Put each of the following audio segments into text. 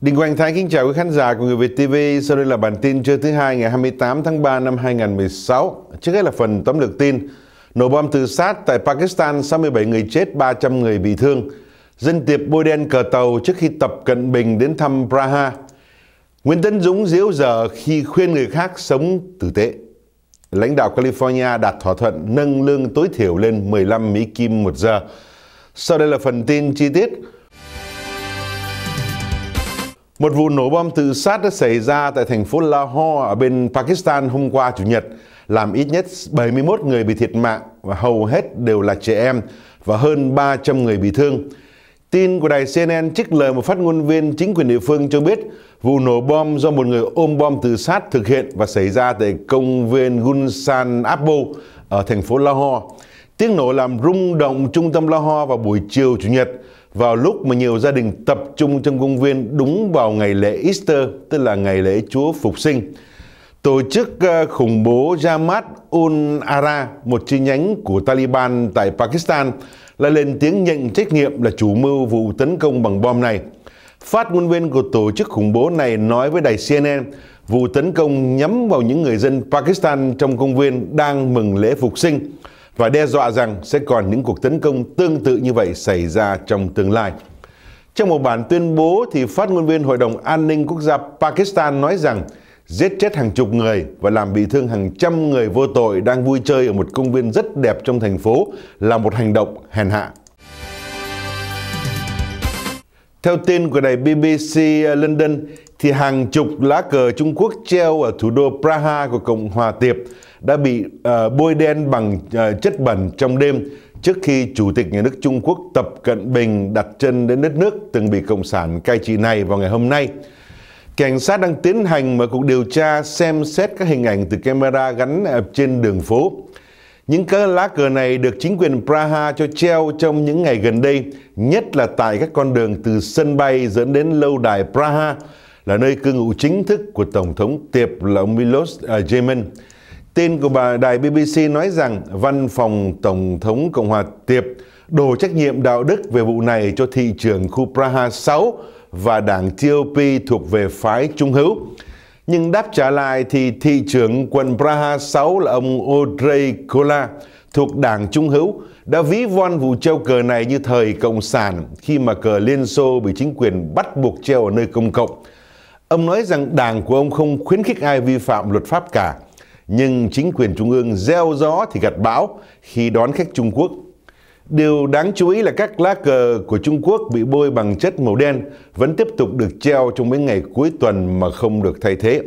Đinh Quang Thái kính chào quý khán giả của Người Việt TV. Sau đây là bản tin trưa thứ hai ngày 28 tháng 3 năm 2016. Trước hết là phần tóm lược tin. Nổ bom tự sát tại Pakistan, 67 người chết, 300 người bị thương. Dân tiệp bôi đen cờ tàu trước khi Tập Cận Bình đến thăm Praha. Nguyễn Tấn Dũng diễu dở khi khuyên người khác sống tử tế. Lãnh đạo California đạt thỏa thuận nâng lương tối thiểu lên 15 Mỹ Kim một giờ. Sau đây là phần tin chi tiết. Một vụ nổ bom tự sát đã xảy ra tại thành phố Lahore ở bên Pakistan hôm qua Chủ nhật, làm ít nhất 71 người bị thiệt mạng và hầu hết đều là trẻ em và hơn 300 người bị thương. Tin của đài CNN trích lời một phát ngôn viên chính quyền địa phương cho biết vụ nổ bom do một người ôm bom tự sát thực hiện và xảy ra tại công viên Gunsan Abbo ở thành phố Lahore. Tiếng nổ làm rung động trung tâm Lahore vào buổi chiều Chủ nhật vào lúc mà nhiều gia đình tập trung trong công viên đúng vào ngày lễ Easter, tức là ngày lễ Chúa Phục sinh. Tổ chức ờ, khủng bố Jamaat ul Ara, một chi nhánh của Taliban tại Pakistan, là lên tiếng nhận trách nhiệm là chủ mưu vụ tấn công bằng bom này. Phát ngôn viên của tổ chức khủng bố này nói với đài CNN, vụ tấn công nhắm vào những người dân Pakistan trong công viên đang mừng lễ phục sinh và đe dọa rằng sẽ còn những cuộc tấn công tương tự như vậy xảy ra trong tương lai. Trong một bản tuyên bố thì phát ngôn viên Hội đồng An ninh Quốc gia Pakistan nói rằng giết chết hàng chục người và làm bị thương hàng trăm người vô tội đang vui chơi ở một công viên rất đẹp trong thành phố là một hành động hèn hạ. Theo tin của đài BBC London, thì hàng chục lá cờ Trung Quốc treo ở thủ đô Praha của Cộng hòa Tiệp đã bị uh, bôi đen bằng uh, chất bẩn trong đêm trước khi Chủ tịch Nhà nước Trung Quốc Tập Cận Bình đặt chân đến đất nước từng bị Cộng sản cai trị này vào ngày hôm nay. Cảnh sát đang tiến hành mở cuộc điều tra xem xét các hình ảnh từ camera gắn trên đường phố. Những cái lá cờ này được chính quyền Praha cho treo trong những ngày gần đây, nhất là tại các con đường từ sân bay dẫn đến lâu đài Praha, là nơi cư ngụ chính thức của Tổng thống Tiệp là ông Milos Zeman. À, Tin của bà đài BBC nói rằng văn phòng Tổng thống Cộng hòa Tiệp đổ trách nhiệm đạo đức về vụ này cho thị trường khu Praha 6 và đảng TOP thuộc về phái trung hữu. Nhưng đáp trả lại thì thị trưởng quận Praha 6 là ông Audrey Kola thuộc đảng Trung hữu đã ví von vụ treo cờ này như thời Cộng sản khi mà cờ Liên Xô bị chính quyền bắt buộc treo ở nơi công cộng. Ông nói rằng đảng của ông không khuyến khích ai vi phạm luật pháp cả, nhưng chính quyền trung ương gieo gió thì gặt bão khi đón khách Trung Quốc. Điều đáng chú ý là các lá cờ của Trung Quốc bị bôi bằng chất màu đen vẫn tiếp tục được treo trong mấy ngày cuối tuần mà không được thay thế.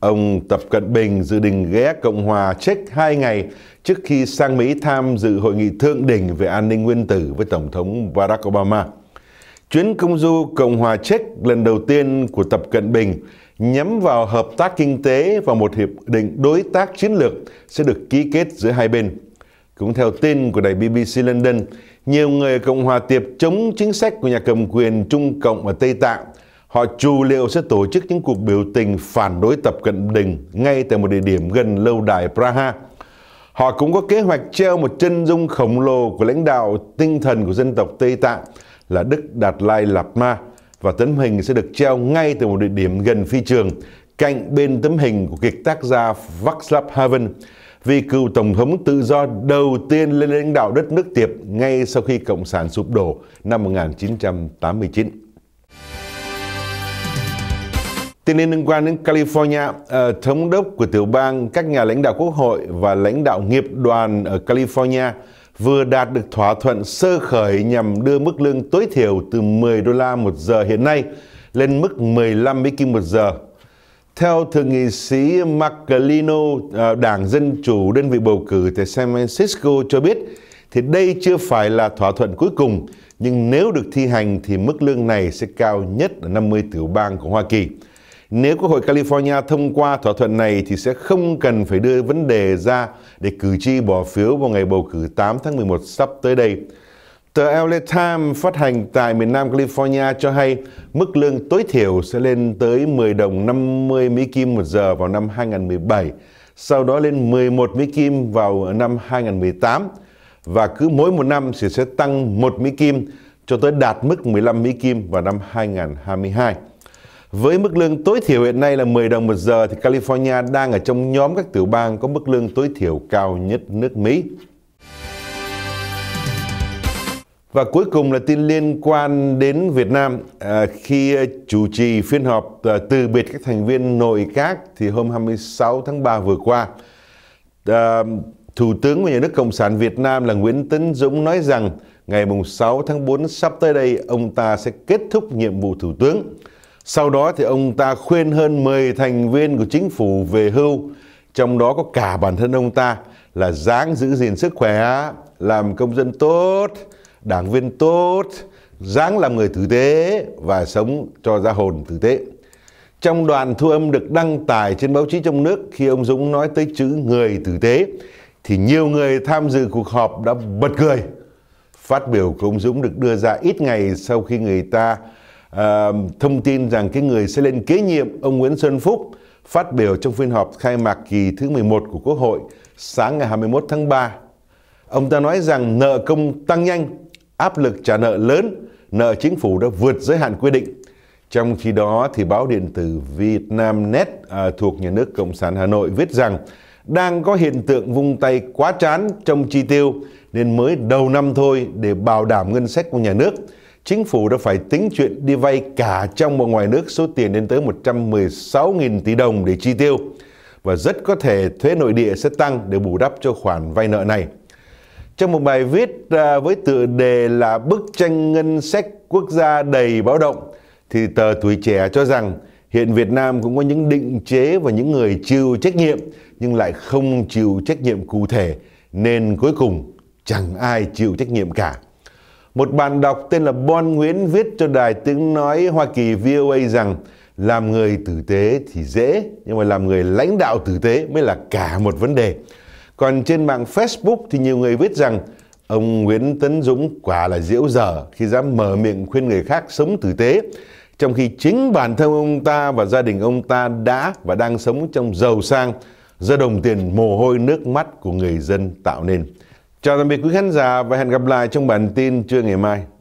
Ông Tập Cận Bình dự định ghé Cộng hòa Czech 2 ngày trước khi sang Mỹ tham dự hội nghị thượng đỉnh về an ninh nguyên tử với Tổng thống Barack Obama. Chuyến công du Cộng hòa Czech lần đầu tiên của Tập Cận Bình nhắm vào hợp tác kinh tế và một hiệp định đối tác chiến lược sẽ được ký kết giữa hai bên. Cũng theo tin của đài BBC London, nhiều người Cộng hòa tiệp chống chính sách của nhà cầm quyền Trung Cộng ở Tây Tạng. Họ chủ liệu sẽ tổ chức những cuộc biểu tình phản đối Tập Cận Bình ngay tại một địa điểm gần lâu đài Praha. Họ cũng có kế hoạch treo một chân dung khổng lồ của lãnh đạo tinh thần của dân tộc Tây Tạng – là Đức Đạt Lai Lạt Ma và tấm hình sẽ được treo ngay từ một địa điểm gần phi trường cạnh bên tấm hình của kịch tác gia Václav Havel vì cựu tổng thống tự do đầu tiên lên lãnh đạo đất nước Tiệp ngay sau khi Cộng sản sụp đổ năm 1989. Tin liên quan đến California, ờ, thống đốc của tiểu bang, các nhà lãnh đạo quốc hội và lãnh đạo nghiệp đoàn ở California vừa đạt được thỏa thuận sơ khởi nhằm đưa mức lương tối thiểu từ 10 đô la một giờ hiện nay lên mức 15 mỹ kim một giờ. Theo thượng nghị sĩ Macalino à, Đảng Dân Chủ đơn vị bầu cử tại San Francisco cho biết, thì đây chưa phải là thỏa thuận cuối cùng, nhưng nếu được thi hành thì mức lương này sẽ cao nhất ở 50 tiểu bang của Hoa Kỳ. Nếu Quốc hội California thông qua thỏa thuận này thì sẽ không cần phải đưa vấn đề ra để cử tri bỏ phiếu vào ngày bầu cử 8 tháng 11 sắp tới đây. Tờ LA Times phát hành tại miền Nam California cho hay mức lương tối thiểu sẽ lên tới 10 đồng 50 Mỹ Kim một giờ vào năm 2017, sau đó lên 11 Mỹ Kim vào năm 2018 và cứ mỗi một năm thì sẽ tăng 1 Mỹ Kim cho tới đạt mức 15 Mỹ Kim vào năm 2022. Với mức lương tối thiểu hiện nay là 10 đồng một giờ thì California đang ở trong nhóm các tiểu bang có mức lương tối thiểu cao nhất nước Mỹ. Và cuối cùng là tin liên quan đến Việt Nam. À, khi chủ trì phiên họp à, từ biệt các thành viên nội các thì hôm 26 tháng 3 vừa qua, à, Thủ tướng của Nhà nước Cộng sản Việt Nam là Nguyễn Tấn Dũng nói rằng ngày 6 tháng 4 sắp tới đây ông ta sẽ kết thúc nhiệm vụ Thủ tướng. Sau đó thì ông ta khuyên hơn 10 thành viên của chính phủ về hưu, trong đó có cả bản thân ông ta là dáng giữ gìn sức khỏe, làm công dân tốt, đảng viên tốt, dáng làm người tử tế và sống cho ra hồn tử tế. Trong đoạn thu âm được đăng tải trên báo chí trong nước khi ông Dũng nói tới chữ người tử tế thì nhiều người tham dự cuộc họp đã bật cười. Phát biểu của ông Dũng được đưa ra ít ngày sau khi người ta à, thông tin rằng cái người sẽ lên kế nhiệm ông Nguyễn Xuân Phúc phát biểu trong phiên họp khai mạc kỳ thứ 11 của Quốc hội sáng ngày 21 tháng 3. Ông ta nói rằng nợ công tăng nhanh, áp lực trả nợ lớn, nợ chính phủ đã vượt giới hạn quy định. Trong khi đó thì báo điện tử Vietnamnet à, thuộc nhà nước Cộng sản Hà Nội viết rằng đang có hiện tượng vung tay quá chán trong chi tiêu nên mới đầu năm thôi để bảo đảm ngân sách của nhà nước chính phủ đã phải tính chuyện đi vay cả trong và ngoài nước số tiền lên tới 116.000 tỷ đồng để chi tiêu và rất có thể thuế nội địa sẽ tăng để bù đắp cho khoản vay nợ này. Trong một bài viết với tựa đề là bức tranh ngân sách quốc gia đầy báo động thì tờ Tuổi Trẻ cho rằng hiện Việt Nam cũng có những định chế và những người chịu trách nhiệm nhưng lại không chịu trách nhiệm cụ thể nên cuối cùng chẳng ai chịu trách nhiệm cả. Một bạn đọc tên là Bon Nguyễn viết cho Đài Tiếng Nói Hoa Kỳ VOA rằng làm người tử tế thì dễ, nhưng mà làm người lãnh đạo tử tế mới là cả một vấn đề. Còn trên mạng Facebook thì nhiều người viết rằng ông Nguyễn Tấn Dũng quả là diễu dở khi dám mở miệng khuyên người khác sống tử tế, trong khi chính bản thân ông ta và gia đình ông ta đã và đang sống trong giàu sang do đồng tiền mồ hôi nước mắt của người dân tạo nên. Chào tạm biệt quý khán giả và hẹn gặp lại trong bản tin trưa ngày mai.